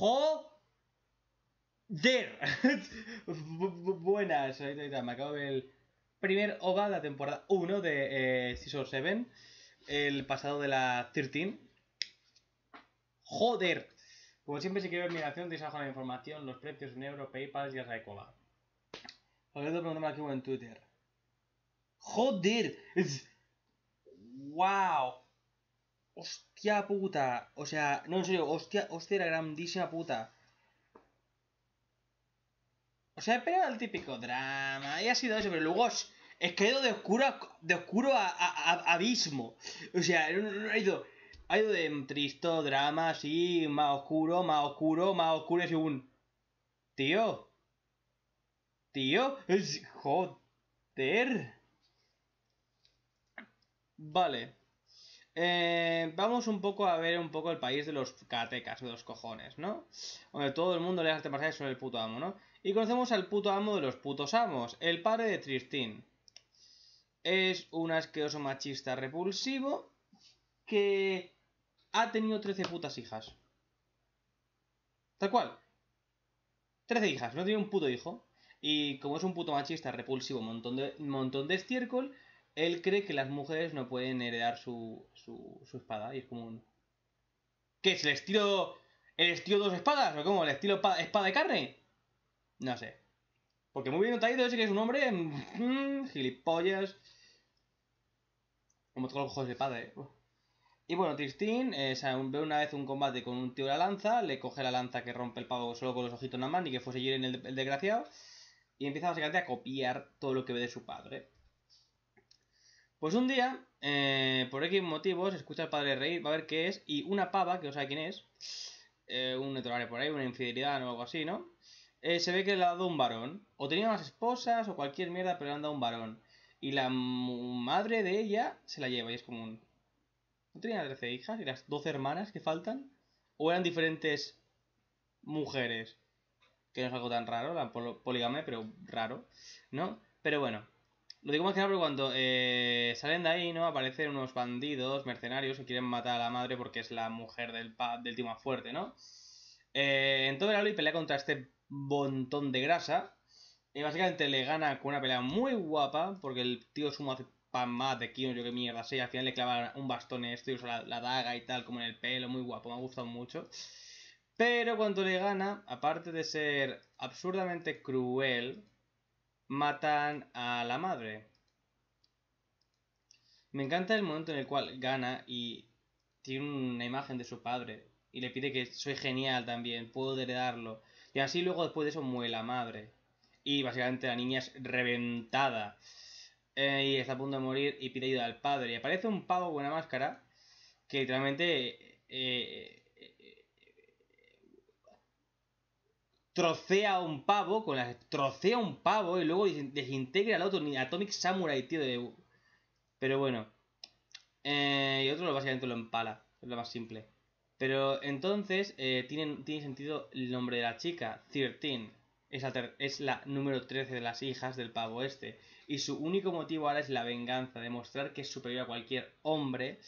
¡Joder! Buenas, me acabo de ver el primer OVA de la temporada 1 de eh, Season 7, el pasado de la 13. ¡Joder! Como siempre, si quiero ver mi nación, desajo la información, los precios, en euro, Paypal, ya sabe cómo va. Olvido preguntarme aquí en Twitter. ¡Joder! ¡Wow! Hostia puta. O sea, no, en serio, hostia, hostia era grandísima puta. O sea, pero el típico drama y ha sido eso, pero luego es, que ha ido de oscuro, a, de oscuro a, abismo. O sea, ha ido, ha ido de tristo, drama, así, más oscuro, más oscuro, más oscuro, y un... Tío. Tío. Es, joder. Vale. Eh, vamos un poco a ver un poco el país de los catecas, de los cojones, ¿no? Donde todo el mundo le hace sobre el puto amo, ¿no? Y conocemos al puto amo de los putos amos, el padre de Tristín. Es un asqueroso machista repulsivo que ha tenido 13 putas hijas. Tal cual. 13 hijas, no tiene un puto hijo. Y como es un puto machista repulsivo, montón de, montón de estiércol, él cree que las mujeres no pueden heredar su, su, espada. Y es como un... ¿Qué es? ¿El estilo, el estilo dos espadas? ¿O cómo? ¿El estilo espada, de carne? No sé. Porque muy bien traído ese que es un hombre... Mm, mm, gilipollas. Como todos los ojos de padre. Y bueno, Tristín eh, ve una vez un combate con un tío de la lanza, le coge la lanza que rompe el pavo solo con los ojitos nada más, y que fuese Jiren el desgraciado, y empieza básicamente a copiar todo lo que ve de su padre. Pues un día, eh, por X motivos, escucha al padre reír, va a ver qué es, y una pava, que no sabe quién es, eh, un netorare por ahí, una infidelidad o algo así, ¿no? Eh, se ve que le ha dado un varón. O tenía más esposas o cualquier mierda, pero le han dado un varón. Y la madre de ella se la lleva y es como un... ¿No tenía 13 hijas y las 12 hermanas que faltan? ¿O eran diferentes mujeres? Que no es algo tan raro, la poligamia, pero raro, ¿no? Pero bueno, lo digo más que nada porque cuando eh, salen de ahí, ¿no? Aparecen unos bandidos, mercenarios, que quieren matar a la madre porque es la mujer del, tío más fuerte, ¿no? Eh, entonces y pelea contra este montón de grasa. Y básicamente le gana con una pelea muy guapa, porque el tío sumo hace pan más de Kino, yo qué mierda sé. Sí, al final le clava un bastón en esto y usa la, daga y tal, como en el pelo, muy guapo, me ha gustado mucho. Pero cuando le gana, aparte de ser absurdamente cruel, matan a la madre. Me encanta el momento en el cual gana y tiene una imagen de su padre y le pide que soy genial también, puedo heredarlo. Y así luego después de eso muere la madre. Y básicamente la niña es reventada. Eh, y está a punto de morir y pide ayuda al padre. Y aparece un pavo con una máscara que literalmente eh, trocea un pavo, con la trocea un pavo y luego desintegra al otro, Atomic Samurai, tío. De... Pero bueno. Eh, y otro básicamente lo empala, es lo más simple. Pero entonces eh, tiene, sentido el nombre de la chica, Thirteen, Es la, número 13 de las hijas del pavo este. Y su único motivo ahora es la venganza, demostrar que es superior a cualquier hombre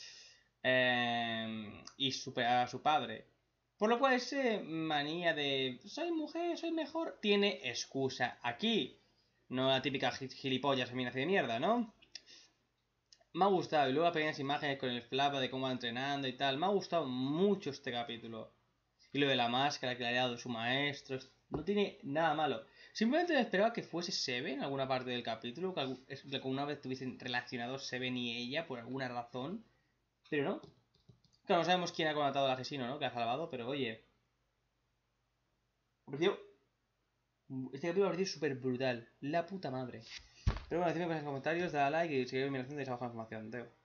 eh, y superar a su padre. Por lo cual, ese manía de soy mujer, soy mejor, tiene excusa aquí. No la típica gilipollas feminazi de mierda, ¿no? Me ha gustado, y luego las pequeñas imágenes con el flapa de cómo va entrenando y tal. Me ha gustado mucho este capítulo. Y lo de la máscara que le ha dado su maestro. No tiene nada malo. Simplemente esperaba que fuese Seven en alguna parte del capítulo. Que alguna vez estuviesen relacionados Seven y ella por alguna razón. Pero no, Claro, no sabemos quién ha contratado al asesino, ¿no? Que ha salvado, pero oye. Este capítulo ha sido súper brutal. La puta madre. Pero bueno, decidme cosas en comentarios, dale like y sigue mirando Y de abajo la información.